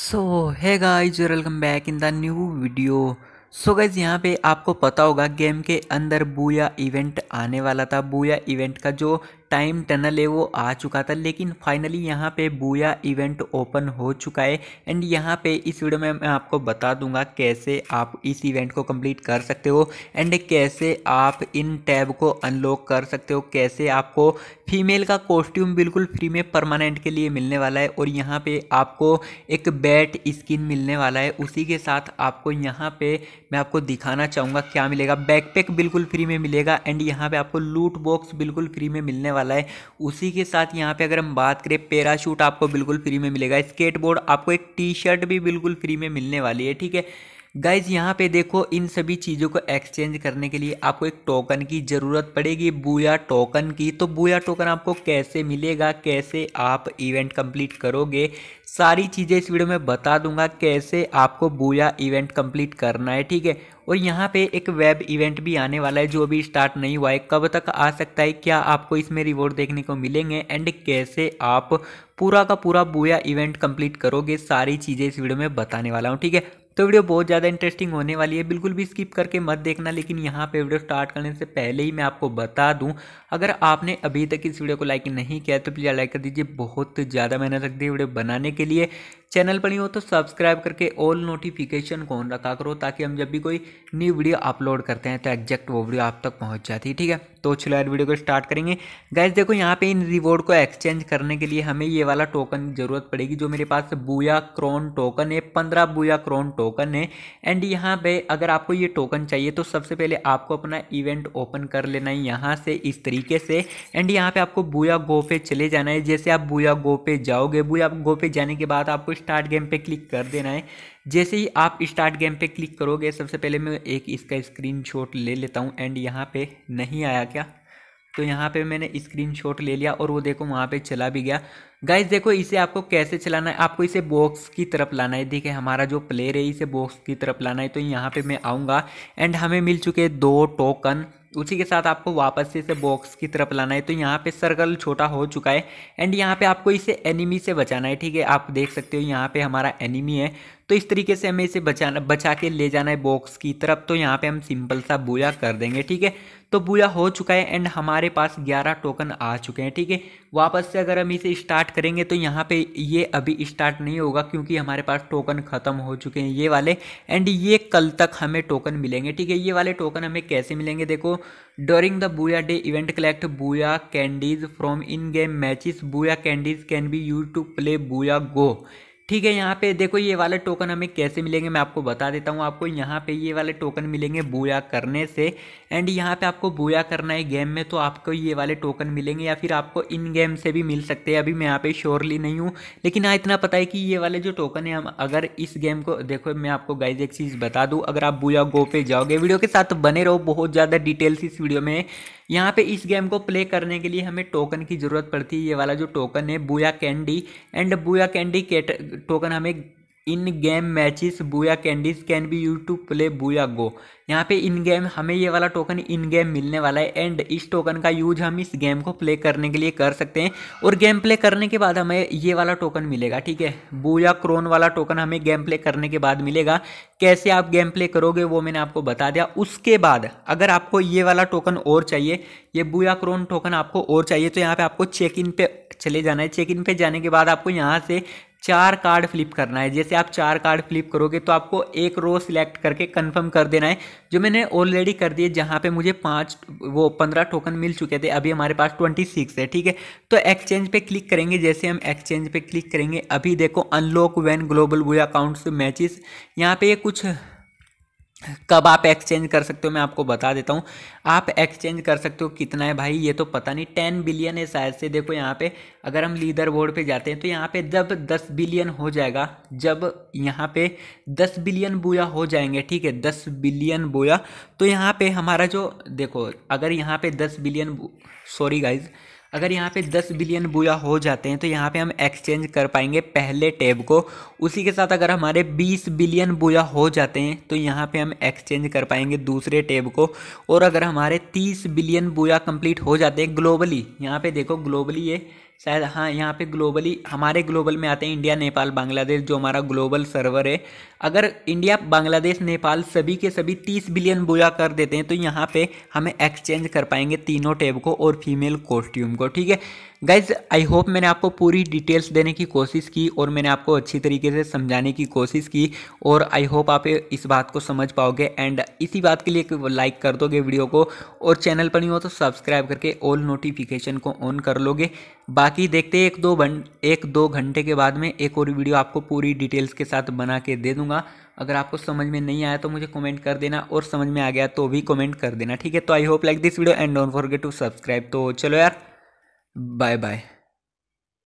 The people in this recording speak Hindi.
so hi guys welcome back in the new video so guys यहाँ पे आपको पता होगा गेम के अंदर बूया इवेंट आने वाला था बूया इवेंट का जो टाइम टनल है वो आ चुका था लेकिन फाइनली यहाँ पे बूया इवेंट ओपन हो चुका है एंड यहाँ पे इस वीडियो में मैं आपको बता दूंगा कैसे आप इस इवेंट को कंप्लीट कर सकते हो एंड कैसे आप इन टैब को अनलॉक कर सकते हो कैसे आपको फीमेल का कॉस्ट्यूम बिल्कुल फ्री में परमानेंट के लिए मिलने वाला है और यहाँ पर आपको एक बैट स्किन मिलने वाला है उसी के साथ आपको यहाँ पर मैं आपको दिखाना चाहूँगा क्या मिलेगा बैकपैक बिल्कुल फ्री में मिलेगा एंड यहाँ पर आपको लूट बॉक्स बिल्कुल फ्री में मिलने वाला वाला है उसी के साथ यहाँ पे अगर हम बात करें पैराशूट आपको बिल्कुल फ्री में मिलेगा स्केटबोर्ड आपको एक टी शर्ट भी बिल्कुल फ्री में मिलने वाली है ठीक है गाइज यहाँ पे देखो इन सभी चीज़ों को एक्सचेंज करने के लिए आपको एक टोकन की ज़रूरत पड़ेगी बूया टोकन की तो बूया टोकन आपको कैसे मिलेगा कैसे आप इवेंट कंप्लीट करोगे सारी चीज़ें इस वीडियो में बता दूंगा कैसे आपको बूया इवेंट कंप्लीट करना है ठीक है और यहाँ पे एक वेब इवेंट भी आने वाला है जो अभी स्टार्ट नहीं हुआ है कब तक आ सकता है क्या आपको इसमें रिवॉर्ड देखने को मिलेंगे एंड कैसे आप पूरा का पूरा बूया इवेंट कंप्लीट करोगे सारी चीज़ें इस वीडियो में बताने वाला हूँ ठीक है तो वीडियो बहुत ज़्यादा इंटरेस्टिंग होने वाली है बिल्कुल भी स्किप करके मत देखना लेकिन यहाँ पे वीडियो स्टार्ट करने से पहले ही मैं आपको बता दूँ अगर आपने अभी तक इस वीडियो को लाइक नहीं किया तो प्लीज़ लाइक कर दीजिए बहुत ज़्यादा मेहनत लगती है वीडियो बनाने के लिए चैनल पर हो तो सब्सक्राइब करके ऑल नोटिफिकेशन को ऑन रखा करो ताकि हम जब भी कोई न्यू वीडियो अपलोड करते हैं तो एग्जैक्ट वो वीडियो आप तक पहुंच जाती है ठीक है तो चलो आज वीडियो को स्टार्ट करेंगे गैस देखो यहाँ पे इन रिवॉर्ड को एक्सचेंज करने के लिए हमें ये वाला टोकन की ज़रूरत पड़ेगी जो मेरे पास बूया क्रोन टोकन है पंद्रह बूया क्रोन टोकन है एंड यहाँ पे अगर आपको ये टोकन चाहिए तो सबसे पहले आपको अपना इवेंट ओपन कर लेना है यहाँ से इस तरीके से एंड यहाँ पे आपको बूया गो पे चले जाना है जैसे आप बूया गो पे जाओगे बूया गो पे जाने के बाद आपको स्टार्ट गेम पे क्लिक कर देना है जैसे ही आप स्टार्ट गेम पे क्लिक करोगे सबसे पहले मैं एक इसका स्क्रीनशॉट ले लेता हूँ एंड यहाँ पे नहीं आया क्या तो यहाँ पे मैंने स्क्रीनशॉट ले लिया और वो देखो वहाँ पे चला भी गया गाइज देखो इसे आपको कैसे चलाना है आपको इसे बॉक्स की तरफ लाना है देखिए हमारा जो प्लेयर है इसे बॉक्स की तरफ लाना है तो यहाँ पे मैं आऊँगा एंड हमें मिल चुके दो टोकन उसी के साथ आपको वापस से इसे बॉक्स की तरफ लाना है तो यहाँ पे सर्कल छोटा हो चुका है एंड यहाँ पे आपको इसे एनिमी से बचाना है ठीक है आप देख सकते हो यहाँ पे हमारा एनिमी है तो इस तरीके से हमें इसे बचाना बचा के ले जाना है बॉक्स की तरफ तो यहाँ पे हम सिंपल सा बूया कर देंगे ठीक है तो बूया हो चुका है एंड हमारे पास 11 टोकन आ चुके हैं ठीक है वापस से अगर हम इसे स्टार्ट करेंगे तो यहाँ पे ये अभी स्टार्ट नहीं होगा क्योंकि हमारे पास टोकन ख़त्म हो चुके हैं ये वाले एंड ये कल तक हमें टोकन मिलेंगे ठीक है ये वाले टोकन हमें कैसे मिलेंगे देखो during the Booyah day event collect Booyah candies from in game matches Booyah candies can be use to play Booyah go ठीक है यहाँ पे देखो ये वाले टोकन हमें कैसे मिलेंगे मैं आपको बता देता हूँ आपको यहाँ पे ये वाले टोकन मिलेंगे बूया करने से एंड यहाँ पे आपको बूया करना है गेम में तो आपको ये वाले टोकन मिलेंगे या फिर आपको इन गेम से भी मिल सकते हैं अभी मैं यहाँ पे श्योरली नहीं हूँ लेकिन हाँ इतना पता है कि ये वाले जो टोकन है हम अगर इस गेम को देखो मैं आपको गाइज एक चीज़ बता दूँ अगर आप बूया गो पे जाओगे वीडियो के साथ बने रहो बहुत ज़्यादा डिटेल्स इस वीडियो में यहाँ पे इस गेम को प्ले करने के लिए हमें टोकन की ज़रूरत पड़ती है ये वाला जो टोकन है Booyah candy and Booyah candy token हमें in game matches Booyah candies can be use to play Booyah go यहाँ पे इन गेम हमें ये वाला टोकन इन गेम मिलने वाला है एंड इस टोकन का यूज हम इस गेम को प्ले करने के लिए कर सकते हैं और गेम प्ले करने के बाद हमें ये वाला टोकन मिलेगा ठीक है बुया क्रोन वाला टोकन हमें गेम प्ले करने के बाद मिलेगा कैसे आप गेम प्ले करोगे वो मैंने आपको बता दिया उसके बाद अगर आपको ये वाला टोकन और चाहिए ये बुया क्रोन टोकन आपको और चाहिए तो यहाँ पे आपको चेक इन पे चले जाना है चेक इन पे जाने के बाद आपको यहाँ से चार कार्ड फ्लिप करना है जैसे आप चार कार्ड फ्लिप करोगे तो आपको एक रो सिलेक्ट करके कंफर्म कर देना है जो मैंने ऑलरेडी कर दिए जहाँ पे मुझे पाँच वो पंद्रह टोकन मिल चुके थे अभी हमारे पास ट्वेंटी सिक्स है ठीक है तो एक्सचेंज पे क्लिक करेंगे जैसे हम एक्सचेंज पे क्लिक करेंगे अभी देखो अनलॉक वैन ग्लोबल वो अकाउंट्स मैचिस यहाँ पे कुछ कब आप एक्सचेंज कर सकते हो मैं आपको बता देता हूँ आप एक्सचेंज कर सकते हो कितना है भाई ये तो पता नहीं टेन बिलियन है शायद से देखो यहाँ पे अगर हम लीडर बोर्ड पे जाते हैं तो यहाँ पे जब दस बिलियन हो जाएगा जब यहाँ पे दस बिलियन बोया हो जाएंगे ठीक है दस बिलियन बोया तो यहाँ पे हमारा जो देखो अगर यहाँ पे दस बिलियन सॉरी गाइज अगर यहाँ पे 10 बिलियन बुआ हो जाते हैं तो यहाँ पे हम एक्सचेंज कर पाएंगे पहले टैब को उसी के साथ अगर हमारे 20 बिलियन बुआ हो जाते हैं तो यहाँ पे हम एक्सचेंज कर पाएंगे दूसरे टैब को और अगर हमारे 30 बिलियन बुआ कंप्लीट हो जाते हैं ग्लोबली यहाँ पे देखो ग्लोबली ये शायद हाँ यहाँ पे ग्लोबली हमारे ग्लोबल में आते हैं इंडिया नेपाल बांग्लादेश जो हमारा ग्लोबल सर्वर है अगर इंडिया बांग्लादेश नेपाल सभी के सभी तीस बिलियन बोया कर देते हैं तो यहाँ पे हमें एक्सचेंज कर पाएंगे तीनों टैब को और फीमेल कॉस्ट्यूम को ठीक है गाइज आई होप मैंने आपको पूरी डिटेल्स देने की कोशिश की और मैंने आपको अच्छी तरीके से समझाने की कोशिश की और आई होप आप इस बात को समझ पाओगे एंड इसी बात के लिए लाइक कर दोगे वीडियो को और चैनल पर नहीं हो तो सब्सक्राइब करके ऑल नोटिफिकेशन को ऑन कर लोगे बाकी बाकी देखते हैं एक दो बन एक दो घंटे के बाद में एक और वीडियो आपको पूरी डिटेल्स के साथ बना के दे दूंगा अगर आपको समझ में नहीं आया तो मुझे कमेंट कर देना और समझ में आ गया तो भी कमेंट कर देना ठीक है तो I hope like this video and don't forget to subscribe तो चलो यार बाय बाय